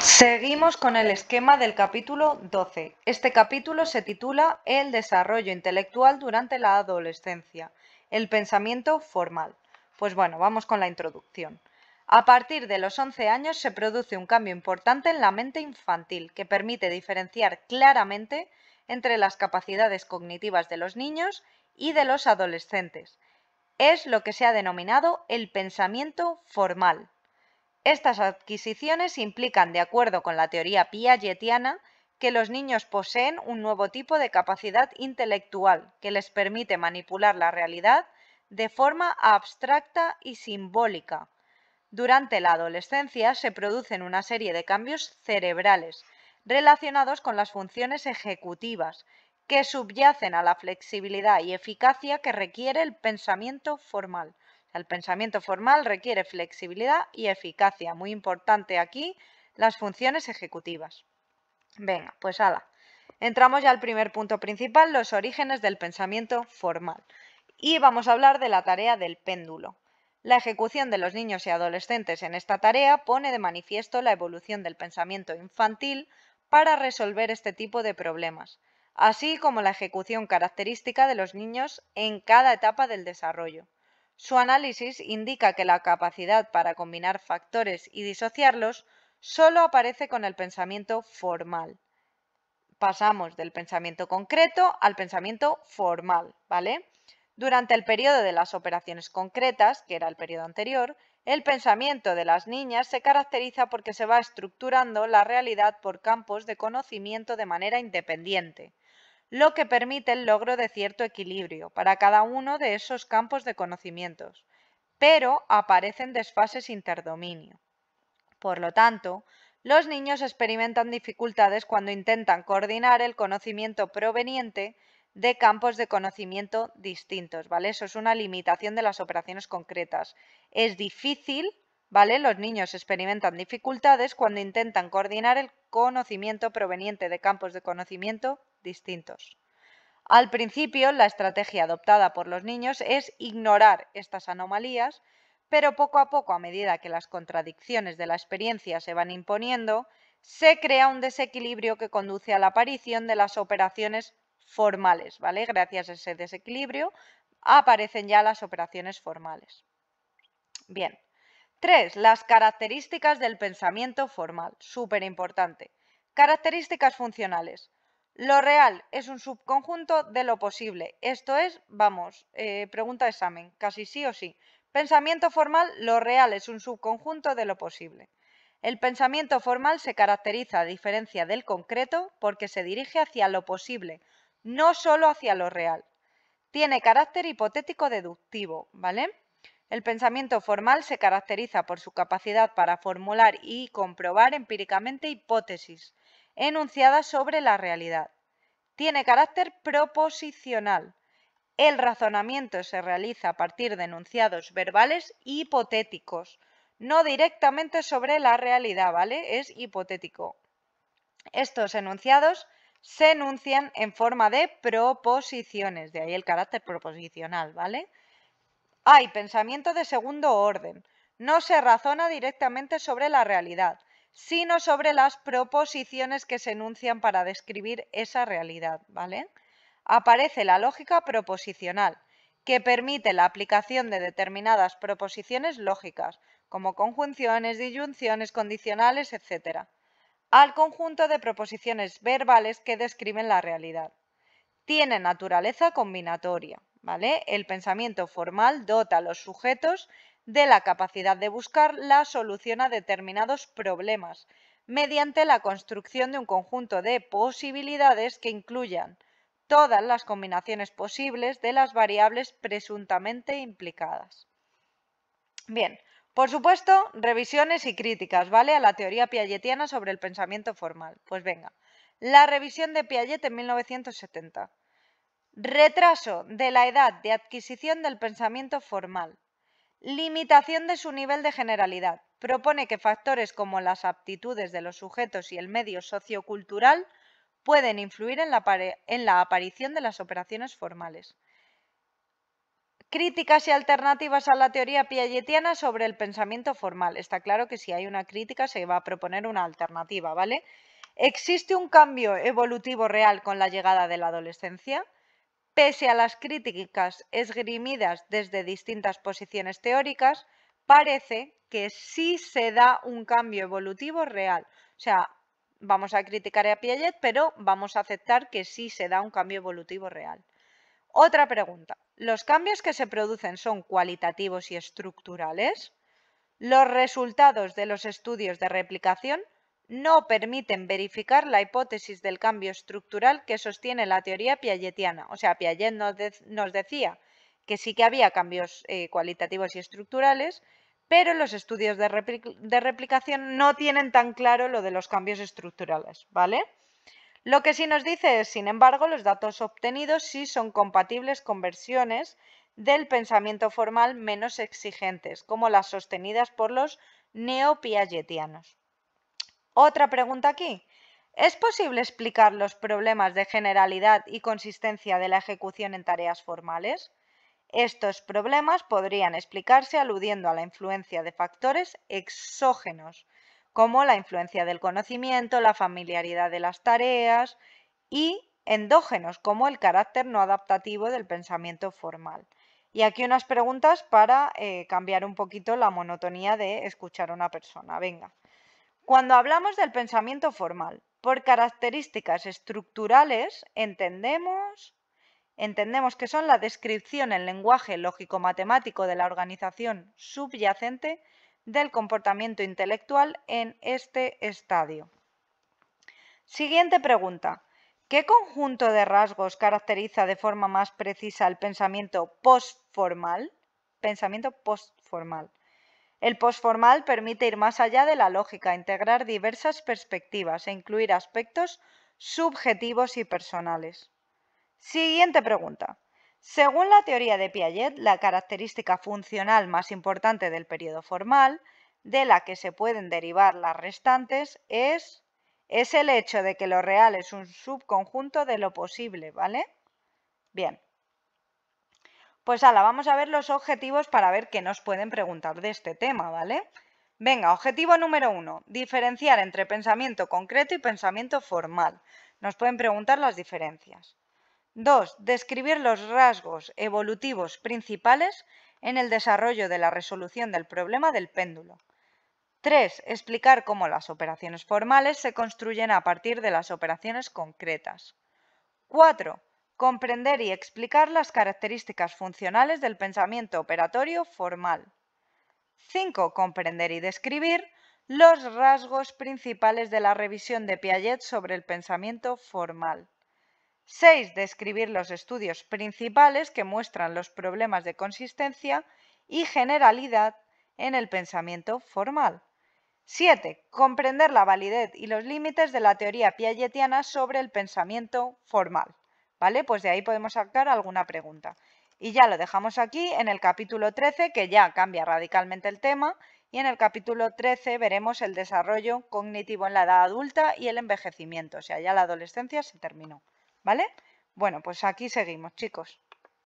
Seguimos con el esquema del capítulo 12. Este capítulo se titula El desarrollo intelectual durante la adolescencia, el pensamiento formal. Pues bueno, vamos con la introducción. A partir de los 11 años se produce un cambio importante en la mente infantil que permite diferenciar claramente entre las capacidades cognitivas de los niños y de los adolescentes. Es lo que se ha denominado el pensamiento formal. Estas adquisiciones implican, de acuerdo con la teoría piagetiana, que los niños poseen un nuevo tipo de capacidad intelectual que les permite manipular la realidad de forma abstracta y simbólica. Durante la adolescencia se producen una serie de cambios cerebrales relacionados con las funciones ejecutivas que subyacen a la flexibilidad y eficacia que requiere el pensamiento formal. El pensamiento formal requiere flexibilidad y eficacia. Muy importante aquí las funciones ejecutivas. Venga, pues ala. Entramos ya al primer punto principal, los orígenes del pensamiento formal. Y vamos a hablar de la tarea del péndulo. La ejecución de los niños y adolescentes en esta tarea pone de manifiesto la evolución del pensamiento infantil para resolver este tipo de problemas, así como la ejecución característica de los niños en cada etapa del desarrollo. Su análisis indica que la capacidad para combinar factores y disociarlos solo aparece con el pensamiento formal. Pasamos del pensamiento concreto al pensamiento formal, ¿vale? Durante el periodo de las operaciones concretas, que era el periodo anterior, el pensamiento de las niñas se caracteriza porque se va estructurando la realidad por campos de conocimiento de manera independiente lo que permite el logro de cierto equilibrio para cada uno de esos campos de conocimientos, pero aparecen desfases interdominio. Por lo tanto, los niños experimentan dificultades cuando intentan coordinar el conocimiento proveniente de campos de conocimiento distintos, ¿vale? Eso es una limitación de las operaciones concretas. Es difícil, ¿vale? Los niños experimentan dificultades cuando intentan coordinar el conocimiento proveniente de campos de conocimiento distintos. Al principio, la estrategia adoptada por los niños es ignorar estas anomalías, pero poco a poco, a medida que las contradicciones de la experiencia se van imponiendo, se crea un desequilibrio que conduce a la aparición de las operaciones formales, ¿vale? Gracias a ese desequilibrio aparecen ya las operaciones formales. Bien. Tres. Las características del pensamiento formal. Súper importante. Características funcionales. Lo real es un subconjunto de lo posible. Esto es, vamos, eh, pregunta de examen, casi sí o sí. Pensamiento formal, lo real es un subconjunto de lo posible. El pensamiento formal se caracteriza a diferencia del concreto porque se dirige hacia lo posible, no solo hacia lo real. Tiene carácter hipotético deductivo, ¿vale? El pensamiento formal se caracteriza por su capacidad para formular y comprobar empíricamente hipótesis, enunciada sobre la realidad. Tiene carácter proposicional. El razonamiento se realiza a partir de enunciados verbales hipotéticos, no directamente sobre la realidad, ¿vale? Es hipotético. Estos enunciados se enuncian en forma de proposiciones, de ahí el carácter proposicional, ¿vale? Hay pensamiento de segundo orden, no se razona directamente sobre la realidad, sino sobre las proposiciones que se enuncian para describir esa realidad, ¿vale? Aparece la lógica proposicional, que permite la aplicación de determinadas proposiciones lógicas, como conjunciones, disyunciones, condicionales, etc., al conjunto de proposiciones verbales que describen la realidad. Tiene naturaleza combinatoria, ¿vale? El pensamiento formal dota a los sujetos de la capacidad de buscar la solución a determinados problemas mediante la construcción de un conjunto de posibilidades que incluyan todas las combinaciones posibles de las variables presuntamente implicadas. Bien, por supuesto, revisiones y críticas, ¿vale? A la teoría piagetiana sobre el pensamiento formal. Pues venga, la revisión de Piaget en 1970. Retraso de la edad de adquisición del pensamiento formal. Limitación de su nivel de generalidad. Propone que factores como las aptitudes de los sujetos y el medio sociocultural pueden influir en la, aparición de las operaciones formales. Críticas y alternativas a la teoría piagetiana sobre el pensamiento formal. Está claro que si hay una crítica se va a proponer una alternativa, ¿vale? ¿Existe un cambio evolutivo real con la llegada de la adolescencia? Pese a las críticas esgrimidas desde distintas posiciones teóricas, parece que sí se da un cambio evolutivo real. O sea, vamos a criticar a Piaget, pero vamos a aceptar que sí se da un cambio evolutivo real. Otra pregunta. ¿Los cambios que se producen son cualitativos y estructurales? ¿Los resultados de los estudios de replicación no permiten verificar la hipótesis del cambio estructural que sostiene la teoría piagetiana. O sea, Piaget nos, decía que sí que había cambios eh, cualitativos y estructurales, pero los estudios de, replicación no tienen tan claro lo de los cambios estructurales, ¿vale? Lo que sí nos dice es, sin embargo, los datos obtenidos sí son compatibles con versiones del pensamiento formal menos exigentes, como las sostenidas por los neopiagetianos. Otra pregunta aquí. ¿Es posible explicar los problemas de generalidad y consistencia de la ejecución en tareas formales? Estos problemas podrían explicarse aludiendo a la influencia de factores exógenos, como la influencia del conocimiento, la familiaridad de las tareas y endógenos, como el carácter no adaptativo del pensamiento formal. Y aquí unas preguntas para eh, cambiar un poquito la monotonía de escuchar a una persona. Venga. Cuando hablamos del pensamiento formal, por características estructurales entendemos entendemos que son la descripción en lenguaje lógico-matemático de la organización subyacente del comportamiento intelectual en este estadio. Siguiente pregunta. ¿Qué conjunto de rasgos caracteriza de forma más precisa el pensamiento postformal? Pensamiento postformal. El postformal permite ir más allá de la lógica, integrar diversas perspectivas e incluir aspectos subjetivos y personales. Siguiente pregunta. Según la teoría de Piaget, la característica funcional más importante del periodo formal, de la que se pueden derivar las restantes, es, es el hecho de que lo real es un subconjunto de lo posible, ¿vale? Bien. Pues ala, vamos a ver los objetivos para ver qué nos pueden preguntar de este tema, ¿vale? Venga, objetivo número uno, diferenciar entre pensamiento concreto y pensamiento formal. Nos pueden preguntar las diferencias. Dos, describir los rasgos evolutivos principales en el desarrollo de la resolución del problema del péndulo. Tres. Explicar cómo las operaciones formales se construyen a partir de las operaciones concretas. Cuatro comprender y explicar las características funcionales del pensamiento operatorio formal. 5. Comprender y describir los rasgos principales de la revisión de Piaget sobre el pensamiento formal. 6. Describir los estudios principales que muestran los problemas de consistencia y generalidad en el pensamiento formal. 7. Comprender la validez y los límites de la teoría piagetiana sobre el pensamiento formal. ¿Vale? Pues de ahí podemos sacar alguna pregunta. Y ya lo dejamos aquí en el capítulo 13, que ya cambia radicalmente el tema. Y en el capítulo 13 veremos el desarrollo cognitivo en la edad adulta y el envejecimiento. O sea, ya la adolescencia se terminó. ¿Vale? Bueno, pues aquí seguimos, chicos.